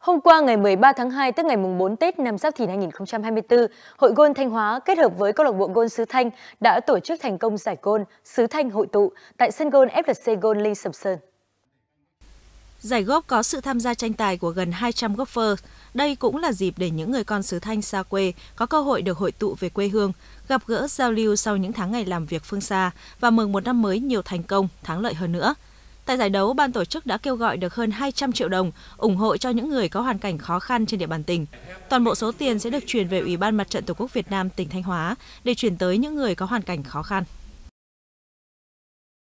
Hôm qua ngày 13 tháng 2 tức ngày mùng 4 Tết năm Giáp Thìn 2024, Hội Gôn Thanh Hóa kết hợp với câu lạc bộ Gôn Sứ Thanh đã tổ chức thành công giải Gôn Sứ Thanh hội tụ tại sân Gôn FLC Gôn Linh Sầm Sơn. Giải góp có sự tham gia tranh tài của gần 200 golfer. Đây cũng là dịp để những người con xứ Thanh xa quê có cơ hội được hội tụ về quê hương, gặp gỡ giao lưu sau những tháng ngày làm việc phương xa và mừng một năm mới nhiều thành công, thắng lợi hơn nữa – Tại giải đấu, ban tổ chức đã kêu gọi được hơn 200 triệu đồng ủng hộ cho những người có hoàn cảnh khó khăn trên địa bàn tỉnh. Toàn bộ số tiền sẽ được chuyển về Ủy ban Mặt trận Tổ quốc Việt Nam tỉnh Thanh Hóa để chuyển tới những người có hoàn cảnh khó khăn.